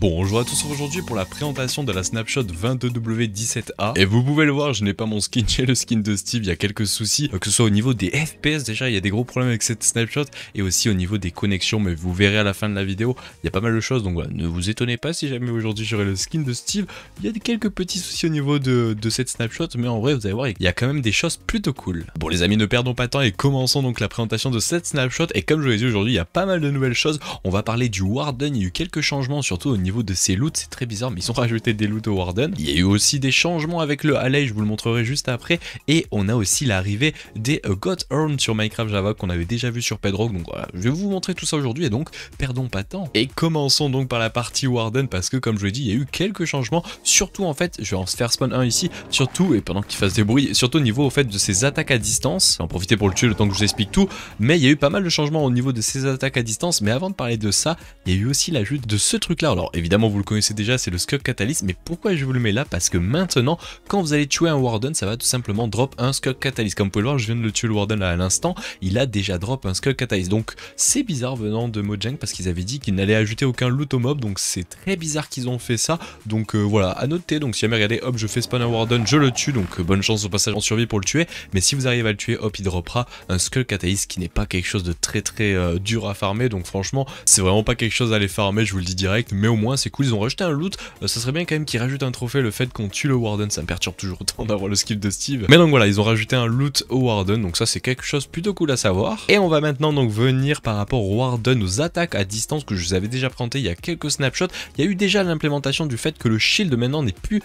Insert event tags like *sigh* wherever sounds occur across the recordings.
Bonjour à tous, aujourd'hui pour la présentation de la Snapshot 22W17A. Et vous pouvez le voir, je n'ai pas mon skin, *laughs* j'ai le skin de Steve, il y a quelques soucis, euh, que ce soit au niveau des FPS déjà, il y a des gros problèmes avec cette Snapshot, et aussi au niveau des connexions, mais vous verrez à la fin de la vidéo, il y a pas mal de choses, donc ne vous étonnez pas si jamais aujourd'hui j'aurai le skin de Steve, il y a quelques petits soucis au niveau de, de cette Snapshot, mais en vrai vous allez voir, il y a quand même des choses plutôt cool. Bon les amis, ne perdons pas de temps et commençons donc la présentation de cette Snapshot, et comme je vous l'ai dit aujourd'hui, il y a pas mal de nouvelles choses, on va parler du Warden, il y a eu quelques changements surtout au niveau niveau de ces loots, c'est très bizarre, mais ils ont *laughs* rajouté des loots au Warden. Il y a eu aussi des changements avec le Halley, je vous le montrerai juste après. Et on a aussi l'arrivée des euh, God earned sur Minecraft Java qu'on avait déjà vu sur pedro Donc voilà, je vais vous montrer tout ça aujourd'hui et donc perdons pas de temps. Et commençons donc par la partie Warden parce que comme je l'ai dit, il y a eu quelques changements. Surtout en fait, je vais en faire spawn un ici, surtout et pendant qu'il fasse des bruits, surtout au niveau au fait de ses attaques à distance. En profiter pour le tuer le temps que je vous explique tout. Mais il y a eu pas mal de changements au niveau de ses attaques à distance. Mais avant de parler de ça, il y a eu aussi l'ajout de ce truc là. Alors Évidemment, vous le connaissez déjà, c'est le Skull Catalyst, mais pourquoi je vous le mets là Parce que maintenant, quand vous allez tuer un Warden, ça va tout simplement drop un Skull Catalyst. Comme vous pouvez le voir, je viens de le tuer le Warden là à l'instant, il a déjà drop un Skull Catalyst. Donc c'est bizarre venant de Mojang parce qu'ils avaient dit qu'ils n'allaient ajouter aucun loot au mob, donc c'est très bizarre qu'ils ont fait ça. Donc euh, voilà, à noter, donc si jamais regardez, hop, je fais spawn un Warden, je le tue, donc bonne chance au passage en survie pour le tuer, mais si vous arrivez à le tuer, hop, il droppera un Skull Catalyst qui n'est pas quelque chose de très très euh, dur à farmer, donc franchement, c'est vraiment pas quelque chose à aller farmer, je vous le dis direct, mais au moins c'est cool, ils ont rajouté un loot, euh, ça serait bien quand même qu'ils rajoutent un trophée, le fait qu'on tue le Warden, ça me perturbe toujours autant d'avoir le skill de Steve. Mais donc voilà, ils ont rajouté un loot au Warden, donc ça c'est quelque chose plutôt cool à savoir. Et on va maintenant donc venir par rapport au Warden, aux attaques à distance que je vous avais déjà présenté il y a quelques snapshots, il y a eu déjà l'implémentation du fait que le shield maintenant n'est plus,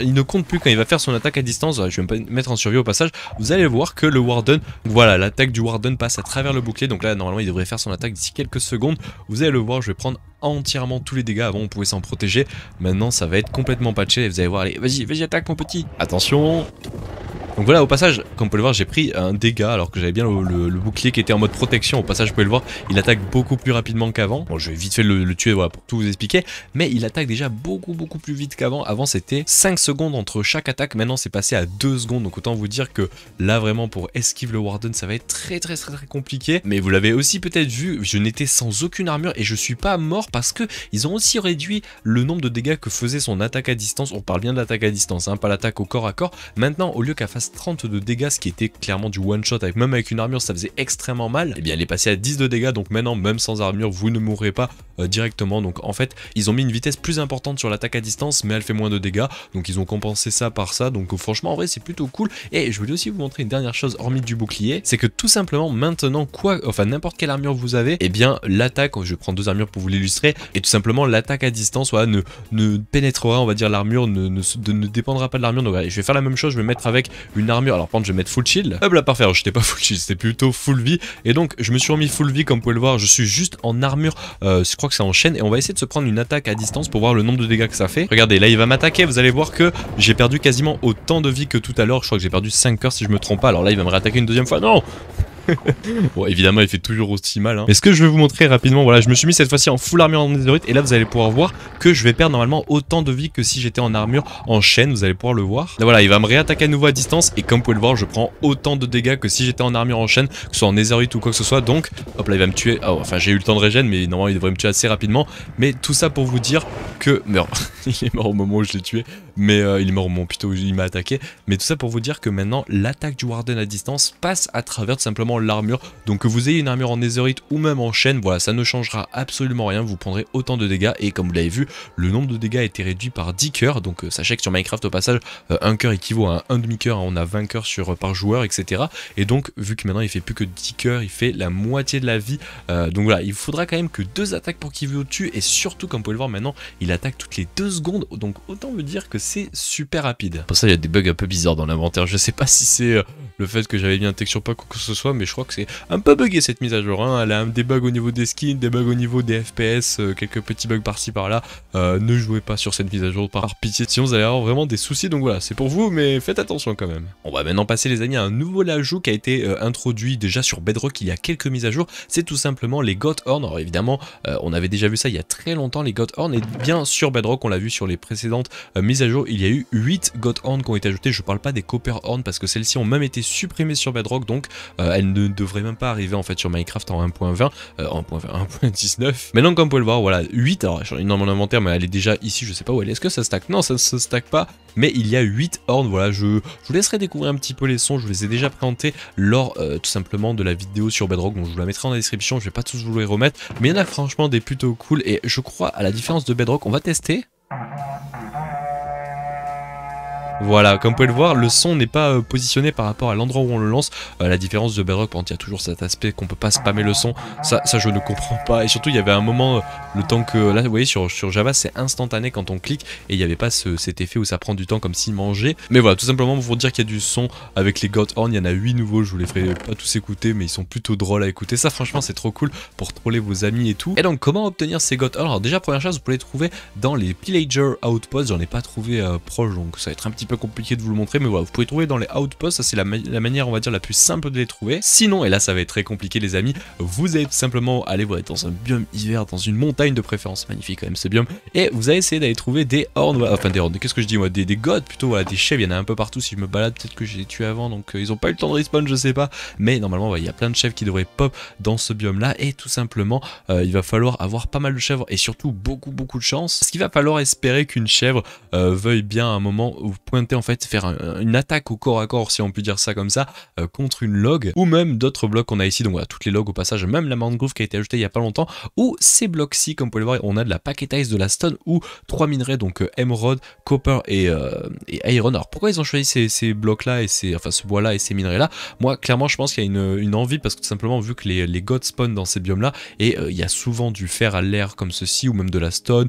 il ne compte plus quand il va faire son attaque à distance, je vais me mettre en survie au passage, vous allez voir que le Warden, voilà, l'attaque du Warden passe à travers le bouclier, donc là normalement il devrait faire son attaque d'ici quelques secondes, vous allez le voir, je vais prendre entièrement tous les dégâts on pouvait s'en protéger. Maintenant, ça va être complètement patché. Et vous allez voir, allez, vas-y, vas-y, attaque, mon petit. Attention donc voilà, au passage, comme vous pouvez le voir, j'ai pris un dégât alors que j'avais bien le, bouclier qui était en mode protection. Au passage, vous pouvez le voir, il attaque beaucoup plus rapidement qu'avant. Bon, je vais vite fait le, tuer pour tout vous expliquer, mais il attaque déjà beaucoup beaucoup plus vite qu'avant. Avant, c'était 5 secondes entre chaque attaque, maintenant c'est passé à 2 secondes. Donc autant vous dire que là vraiment pour esquive le Warden, ça va être très très très, très compliqué. Mais vous l'avez aussi peut-être vu, je n'étais sans aucune armure et je suis pas mort parce que ils ont aussi réduit le nombre de dégâts que faisait son attaque à distance. On parle bien de l'attaque à distance, hein, pas l'attaque au corps à corps. Maintenant, au lieu qu'à face 30 de dégâts, ce qui était clairement du one shot, avec, même avec une armure ça faisait extrêmement mal, et eh bien elle est passée à 10 de dégâts, donc maintenant même sans armure vous ne mourrez pas, euh, directement. Donc en fait, ils ont mis une vitesse plus importante sur l'attaque à distance, mais elle fait moins de dégâts. Donc ils ont compensé ça par ça. Donc franchement, en vrai, c'est plutôt cool. Et je voulais aussi vous montrer une dernière chose, hormis du bouclier, c'est que tout simplement maintenant, quoi, enfin n'importe quelle armure vous avez, et eh bien l'attaque, je prends deux armures pour vous l'illustrer, et tout simplement l'attaque à distance, voilà, ne, ne pénétrera, on va dire, l'armure, ne, ne, dépendra pas de l'armure. Donc je vais faire la même chose, je vais mettre avec une armure. Alors par contre, je vais mettre full shield. Hop là, parfait. je j'étais pas full shield, c'était plutôt full vie. Et donc je me suis remis full vie, comme vous pouvez le voir, je suis juste en armure. Euh, je crois que ça enchaîne Et on va essayer de se prendre une attaque à distance pour voir le nombre de dégâts que ça fait. Regardez, là, il va m'attaquer. Vous allez voir que j'ai perdu quasiment autant de vie que tout à l'heure. Je crois que j'ai perdu 5 heures si je me trompe pas. Alors là, il va me réattaquer une deuxième fois. Non *laughs* bon, évidemment, il fait toujours aussi mal. Hein. Mais ce que je vais vous montrer rapidement, voilà, je me suis mis cette fois-ci en full armure en netherite. Et là, vous allez pouvoir voir que je vais perdre normalement autant de vie que si j'étais en armure en chaîne. Vous allez pouvoir le voir. Là, voilà, il va me réattaquer à nouveau à distance. Et comme vous pouvez le voir, je prends autant de dégâts que si j'étais en armure en chaîne, que ce soit en netherite ou quoi que ce soit. Donc, hop là, il va me tuer. Ah, enfin, j'ai eu le temps de régène, mais normalement, il devrait me tuer assez rapidement. Mais tout ça pour vous dire que. *laughs* il est mort au moment où je l'ai tué. Mais euh, il est mort il m'a attaqué. Mais tout ça pour vous dire que maintenant, l'attaque du Warden à distance passe à travers tout simplement l'armure. Donc que vous ayez une armure en Netherite ou même en chaîne, voilà, ça ne changera absolument rien. Vous prendrez autant de dégâts. Et comme vous l'avez vu, le nombre de dégâts a été réduit par 10 coeurs. Donc euh, sachez que sur Minecraft, au passage, euh, un cœur équivaut à un demi coeur on a 20 cœurs sur, par joueur, etc. Et donc, vu que maintenant il fait plus que 10 cœurs, il fait la moitié de la vie. donc voilà, il faudra quand même que deux attaques pour qu'il vous tue. Et surtout, comme vous pouvez le voir maintenant, il attaque toutes les deux secondes. Donc autant me dire que c'est super rapide. Pour ça, il y a des bugs un peu bizarres dans l'inventaire. Je sais pas si c'est euh, le fait que j'avais mis un texture pack ou quoi que ce soit, mais je crois que c'est un peu bugué cette mise à jour. Hein. Elle a des bugs au niveau des skins, des bugs au niveau des FPS, euh, quelques petits bugs par-ci par-là. Euh, ne jouez pas sur cette mise à jour par pitié, sinon vous allez avoir vraiment des soucis. Donc voilà, c'est pour vous, mais faites attention quand même. On va maintenant passer les amis à un nouveau l'ajout qui a été introduit déjà sur Bedrock il y a quelques mises à jour. C'est tout simplement les God Horn. Alors évidemment, on avait déjà vu ça il y a très longtemps les God Horn, et bien sur Bedrock on l'a vu sur les précédentes mises à jour il y a eu 8 God Horn qui ont été ajoutés. Je parle pas des Copper Horn parce que celles-ci ont même été supprimées sur Bedrock, donc euh, elles ne devraient même pas arriver en fait sur Minecraft en 1.20, euh, en 1.19. *laughs* Maintenant, comme vous pouvez le voir, voilà, 8. Alors, j'en ai dans mon inventaire, mais elle est déjà ici, je sais pas où elle est. Est-ce que ça stack Non, ça ne se stack pas, mais il y a 8 horns. Voilà, je, vous laisserai découvrir un petit peu les sons. Je vous les ai déjà présentés lors euh, tout simplement de la vidéo sur Bedrock, donc je vous la mettrai en description. Je vais pas tous vous les remettre, mais il y en a franchement des plutôt cool. Et je crois, à la différence de Bedrock, on va tester. Voilà, comme vous pouvez le voir, le son n'est pas euh, positionné par rapport à l'endroit où on le lance. Euh, la différence de Bedrock, quand il y a toujours cet aspect qu'on peut pas spammer le son, ça, je ne comprends pas. Et surtout, il y avait un moment, euh, le temps que là, vous voyez, sur, Java, c'est instantané quand on clique et il n'y avait pas cet effet où ça prend du temps comme s'il mangeait Mais voilà, tout simplement pour dire qu'il y a du son avec les Got Horn, il y en a 8 nouveaux, je vous les ferai pas tous écouter, mais ils sont plutôt drôles à écouter. Ça, franchement, c'est trop cool pour troller vos amis et tout. Et donc, comment obtenir ces Got Horn Alors, déjà, première chose, vous pouvez les trouver dans les Pillager Outposts. J'en ai pas trouvé proche, donc ça va être un petit peu compliqué de vous le montrer, mais voilà, vous pouvez trouver dans les outposts, ça c'est la, manière, on va dire, la plus simple de les trouver. Sinon, et là ça va être très compliqué les amis, vous allez simplement aller vous dans un biome hiver, dans une montagne de préférence, magnifique quand même ce biome, et vous allez essayer d'aller trouver des hordes, enfin des hordes, qu'est-ce que je dis moi, des, des gods plutôt, des chèvres il y en a un peu partout, si je me balade, peut-être que j'ai tué avant, donc euh, ils ont pas eu le temps de respawn, je sais pas, mais normalement, il y a plein de chèvres qui devraient pop dans ce biome là, et tout simplement, euh, il va falloir avoir pas mal de chèvres, et surtout beaucoup beaucoup de chance, ce qu'il va falloir espérer qu'une chèvre euh, veuille bien à un moment, vous pouvez en fait, faire une attaque au corps à corps, si on peut dire ça comme ça, euh, contre une log, ou même d'autres blocs qu'on a ici, donc voilà, toutes les logs au passage, même la mangrove qui a été ajoutée il y a pas longtemps, ou ces blocs-ci, comme vous pouvez le voir, on a de la paquetise de la stone, ou trois minerais, donc emerald, euh, copper et, euh, et, iron. Alors pourquoi ils ont choisi ces, blocs-là, et ces, enfin ce bois-là et ces minerais-là Moi, clairement, je pense qu'il y a une, envie, parce que tout simplement, vu que les, les gods spawn dans ces biomes-là, et il y a souvent du fer à l'air comme ceci, ou même de la stone,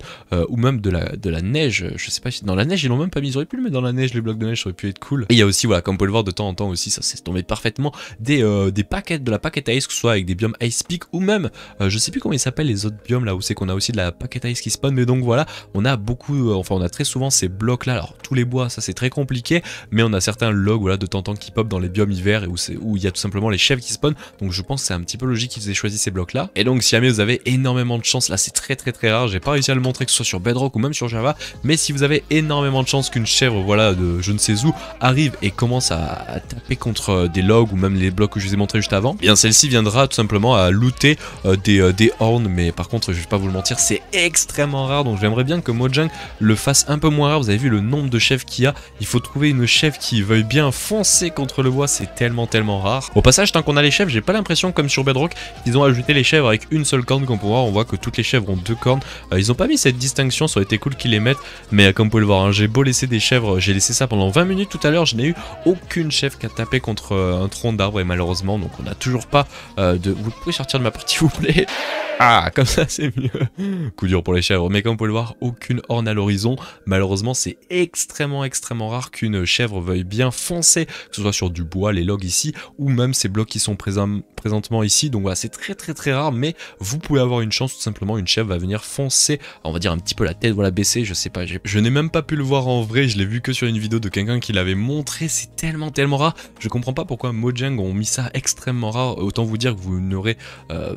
ou même de la, de la neige, je sais pas si... Dans la neige, ils l'ont même pas mis, au auraient pu le mettre dans la neige les blocs de neige ça aurait pu être cool. Et il y a aussi, voilà, comme vous pouvez le voir de temps en temps aussi, ça s'est tombé parfaitement, des, euh, des paquets, de la paquette ice, que ce soit avec des biomes ice peak ou même, euh, je sais plus comment ils s'appellent les autres biomes là, où c'est qu'on a aussi de la paquette ice qui spawn, mais donc voilà, on a beaucoup, euh, enfin on a très souvent ces blocs là, alors tous les bois, ça c'est très compliqué, mais on a certains logs, voilà, de temps en temps qui pop dans les biomes hiver et où, il y a tout simplement les chèvres qui spawn, donc je pense que c'est un petit peu logique qu'ils aient choisi ces blocs là. Et donc si jamais vous avez énormément de chance, là c'est très très très rare, j'ai pas réussi à le montrer que ce soit sur Bedrock ou même sur Java, mais si vous avez énormément de chance qu'une chèvre, voilà, de je ne sais où arrive et commence à, taper contre euh, des logs ou même les blocs que je vous ai montré juste avant, eh bien celle-ci viendra tout simplement à looter euh, des, euh, des horns. Mais par contre, je vais pas vous le mentir, c'est extrêmement rare. Donc j'aimerais bien que Mojang le fasse un peu moins rare. Vous avez vu le nombre de chefs qu'il y a. Il faut trouver une chef qui veuille bien foncer contre le bois. C'est tellement, tellement rare. Au passage, tant qu'on a les chefs, j'ai pas l'impression, comme sur Bedrock, qu'ils ont ajouté les chèvres avec une seule corne. Comme pourra voir, on voit que toutes les chèvres ont deux cornes. ils ont pas mis cette distinction. Ça aurait été cool qu'ils les mettent. Mais comme vous pouvez le voir, hein, j'ai beau laisser des chèvres, j'ai c'est ça pendant 20 minutes tout à l'heure. Je n'ai eu aucune chef qui a tapé contre euh, un tronc d'arbre et malheureusement, donc on n'a toujours pas euh, de... Vous pouvez sortir de ma partie, *laughs* vous plaît ah, comme ça c'est mieux. Coup dur pour les chèvres, mais comme vous pouvez le voir, aucune orne à l'horizon. Malheureusement, c'est extrêmement extrêmement rare qu'une chèvre veuille bien foncer, que ce soit sur du bois, les logs ici, ou même ces blocs qui sont présentement ici. Donc voilà, c'est très très très rare, mais vous pouvez avoir une chance, tout simplement, une chèvre va venir foncer, on va dire un petit peu la tête, voilà, baissée, je sais pas. Je n'ai même pas pu le voir en vrai, je l'ai vu que sur une vidéo de quelqu'un qui l'avait montré, c'est tellement tellement rare. Je comprends pas pourquoi Mojang ont mis ça extrêmement rare, autant vous dire que vous n'aurez... Euh,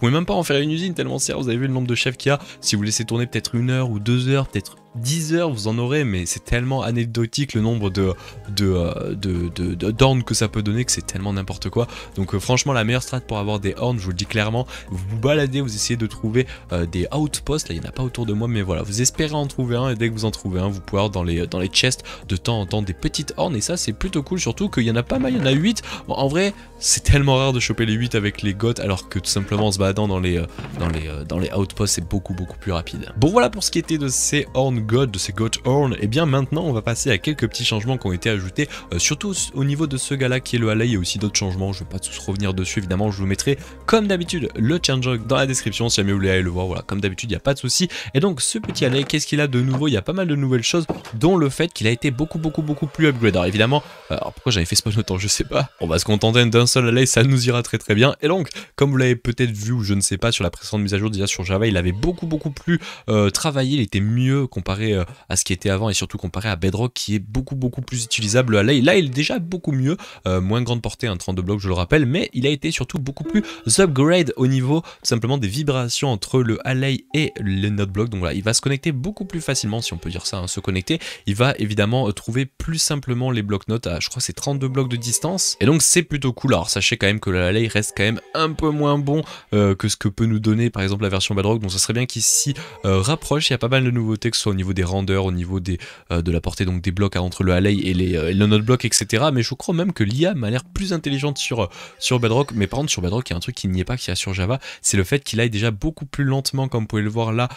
vous même pas en faire une usine tellement c'est. Vous avez vu le nombre de chefs qu'il y a. Si vous laissez tourner peut-être une heure ou deux heures, peut-être 10 heures, vous en aurez, mais c'est tellement anecdotique le nombre de de, euh, que ça peut donner que c'est tellement n'importe quoi. Donc euh, franchement, la meilleure strat pour avoir des horns, je vous le dis clairement, vous vous baladez, vous essayez de trouver euh, des outposts. Là, il n'y en a pas autour de moi, mais voilà, vous espérez en trouver un et dès que vous en trouvez un, vous pouvez avoir dans les, dans les chests de temps en temps des petites hornes et ça, c'est plutôt cool, surtout qu'il y en a pas mal, il y en a 8. en vrai, c'est tellement rare de choper les 8 avec les gottes alors que tout simplement en se baladant dans les, dans les, dans les outposts, c'est beaucoup, beaucoup plus rapide. Bon, voilà pour ce qui était de ces horns God, de ces God Horn, et eh bien maintenant on va passer à quelques petits changements qui ont été ajoutés, euh, surtout au niveau de ce gars-là qui est le y et aussi d'autres changements, je ne vais pas tous revenir dessus évidemment, je vous mettrai comme d'habitude le changelog dans la description si jamais vous voulez aller le voir, voilà, comme d'habitude il n'y a pas de souci. Et donc ce petit Alley qu'est-ce qu'il a de nouveau Il y a pas mal de nouvelles choses, dont le fait qu'il a été beaucoup beaucoup beaucoup plus upgrade. Alors évidemment, euh, alors pourquoi j'avais fait spawn autant, je sais pas, on va se contenter d'un seul Alley ça nous ira très très bien. Et donc, comme vous l'avez peut-être vu ou je ne sais pas sur la précédente mise à jour, déjà sur Java, il avait beaucoup beaucoup plus euh, travaillé, il était mieux comparé euh, à ce qui était avant et surtout comparé à Bedrock qui est beaucoup beaucoup plus utilisable. Là, là il est déjà beaucoup mieux, euh, moins grande portée, un hein, 32 blocs je le rappelle, mais il a été surtout beaucoup plus upgrade au niveau simplement des vibrations entre le Alley et les le blocs. Donc là il va se connecter beaucoup plus facilement si on peut dire ça, hein, se connecter. Il va évidemment euh, trouver plus simplement les blocs notes à je crois c'est 32 blocs de distance. Et donc c'est plutôt cool. Alors sachez quand même que le Alley reste quand même un peu moins bon que ce que peut nous donner par exemple la version Bedrock. Donc ce serait bien qu'il s'y rapproche. Il y a pas mal de nouveautés que ce soit au niveau des renders, au niveau des, euh, de la portée donc des blocs hein, entre le Allay et les, euh, le node block, etc. Mais je crois même que l'IA m'a l'air plus intelligente sur, euh, sur Bedrock. Mais par contre, sur Bedrock, il y a un truc qui n'y est pas, qui a sur Java, c'est le fait qu'il aille déjà beaucoup plus lentement, comme vous pouvez le voir là,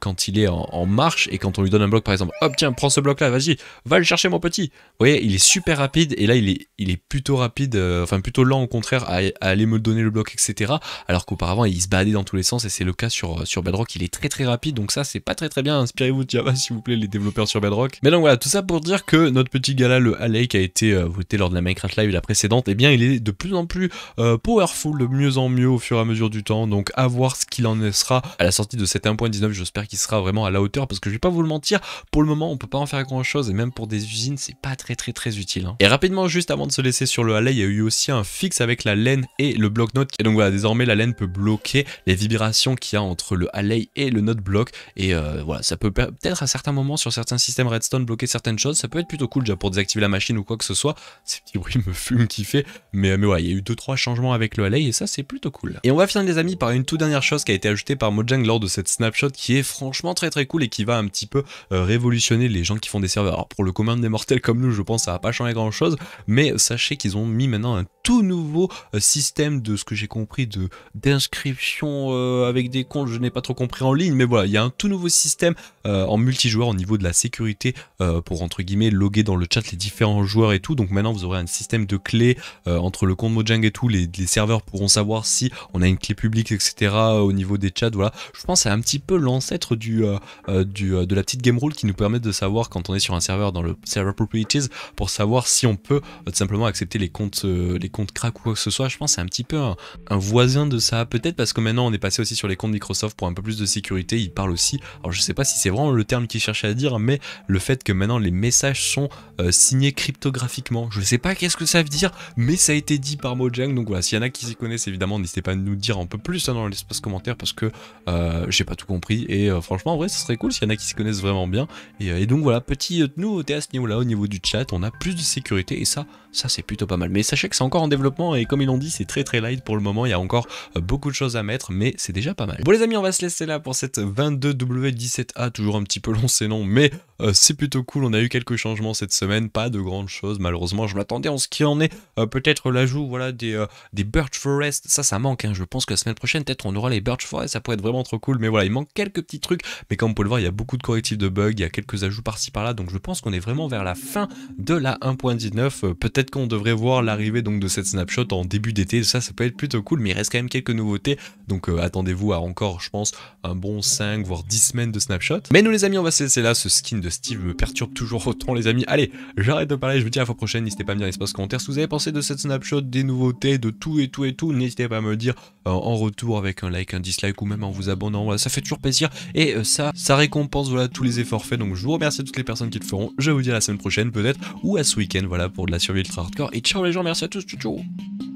quand il est en, marche et quand on lui donne un bloc, par exemple, hop, tiens, prends ce bloc là, vas-y, va le chercher, mon petit. Vous voyez, il est super rapide et là, il est, il est plutôt rapide, enfin plutôt lent au contraire, à, à, aller me donner le bloc, etc. Alors qu'auparavant, il se baladait dans tous les sens et c'est le cas sur, sur Bedrock, il est très très rapide. Donc ça, c'est pas très très bien. Inspirez-vous Java, s'il vous plaît, les développeurs sur Bedrock. Mais donc voilà, tout ça pour dire que notre petit gars là, le Alley, qui a été euh, voté lors de la Minecraft Live la précédente, et eh bien, il est de plus en plus euh, powerful, de mieux en mieux au fur et à mesure du temps. Donc à voir ce qu'il en sera à la sortie de cet 1.19. J'espère qu'il sera vraiment à la hauteur parce que je vais pas vous le mentir, pour le moment, on peut pas en faire grand chose et même pour des usines, c'est pas très très très utile. Hein. Et rapidement, juste avant de se laisser sur le Alley, il y a eu aussi un fixe avec la laine et le bloc note Et donc voilà, désormais, la laine peut bloquer les vibrations qu'il y a entre le Alley et le note bloc. Et euh, voilà, ça peut peut-être à certains moments sur certains systèmes redstone bloquer certaines choses, ça peut être plutôt cool déjà pour désactiver la machine ou quoi que ce soit. Ces petits bruits me fument kiffer, mais, mais ouais, il y a eu deux trois changements avec le LA et ça c'est plutôt cool. Et on va finir les amis par une toute dernière chose qui a été ajoutée par Mojang lors de cette snapshot qui est franchement très très cool et qui va un petit peu euh, révolutionner les gens qui font des serveurs. Alors pour le commun des mortels comme nous, je pense ça va pas changer grand chose, mais sachez qu'ils ont mis maintenant un tout nouveau euh, système de ce que j'ai compris de d'inscription euh, avec des comptes, je n'ai pas trop compris en ligne, mais voilà, il y a un tout nouveau système en multijoueur au niveau de la sécurité euh, pour entre guillemets loguer dans le chat les différents joueurs et tout. Donc maintenant vous aurez un système de clés euh, entre le compte Mojang et tout. Les, serveurs pourront savoir si on a une clé publique, etc. Euh, au niveau des chats. Voilà, je pense à un petit peu l'ancêtre du, du, de la petite game rule qui nous permet de savoir quand on est sur un serveur dans le server properties pour savoir si on peut simplement accepter les comptes, les comptes crack ou quoi que ce soit. Je pense c'est un petit peu un, voisin de ça, peut-être parce que maintenant on est passé aussi sur les comptes Microsoft pour un peu plus de sécurité. il parle aussi, alors je sais pas si c'est vraiment le le terme qu'il cherchait à dire, mais le fait que maintenant les messages sont euh, signés cryptographiquement. Je sais pas qu'est-ce que ça veut dire, mais ça a été dit par Mojang. Donc voilà, s'il y en a qui s'y connaissent, évidemment, n'hésitez pas à nous dire un peu plus hein, dans l'espace commentaire parce que euh, j'ai pas tout compris. Et euh, franchement, en vrai, ce serait cool s'il y en a qui se connaissent vraiment bien. Et, donc voilà, petit nouveauté à ce niveau-là, au niveau du chat, on a plus de sécurité et ça, ça c'est plutôt pas mal. Mais sachez que c'est encore en développement et comme ils l'ont dit, c'est très très light pour le moment. Il y a encore beaucoup de choses à mettre, mais c'est déjà pas mal. Bon les amis, on va se laisser là pour cette 22W17A, toujours un petit petit peu long ces noms, mais euh, c'est plutôt cool, on a eu quelques changements cette semaine, pas de grandes choses malheureusement, je m'attendais en ce qui en est, euh, peut-être l'ajout voilà, des, euh, des Birch Forest, ça ça manque, hein, je pense que la semaine prochaine peut-être on aura les Birch Forest, ça pourrait être vraiment trop cool, mais voilà, il manque quelques petits trucs, mais comme vous pouvez le voir, il y a beaucoup de correctifs de bugs, il y a quelques ajouts par-ci par-là, donc je pense qu'on est vraiment vers la fin de la 1.19, peut-être qu'on devrait voir l'arrivée donc de cette snapshot en début d'été, ça ça peut être plutôt cool, mais il reste quand même quelques nouveautés, donc attendez-vous à encore, je pense, un bon 5 voire 10 semaines de snapshot. Mais nous les amis, on va cesser là, ce skin de Steve me perturbe toujours autant, les amis. Allez, j'arrête de parler, je vous dis à la fois prochaine. N'hésitez pas à me dire l'espace commentaire si vous avez pensé de cette snapshot, des nouveautés, de tout et tout et tout. N'hésitez pas à me le dire euh, en retour avec un like, un dislike ou même en vous abonnant. Voilà, ça fait toujours plaisir et euh, ça, ça récompense voilà tous les efforts faits. Donc je vous remercie à toutes les personnes qui le feront. Je vous dis à la semaine prochaine peut-être ou à ce week-end voilà pour de la survie ultra hardcore. Et ciao les gens, merci à tous, ciao. ciao.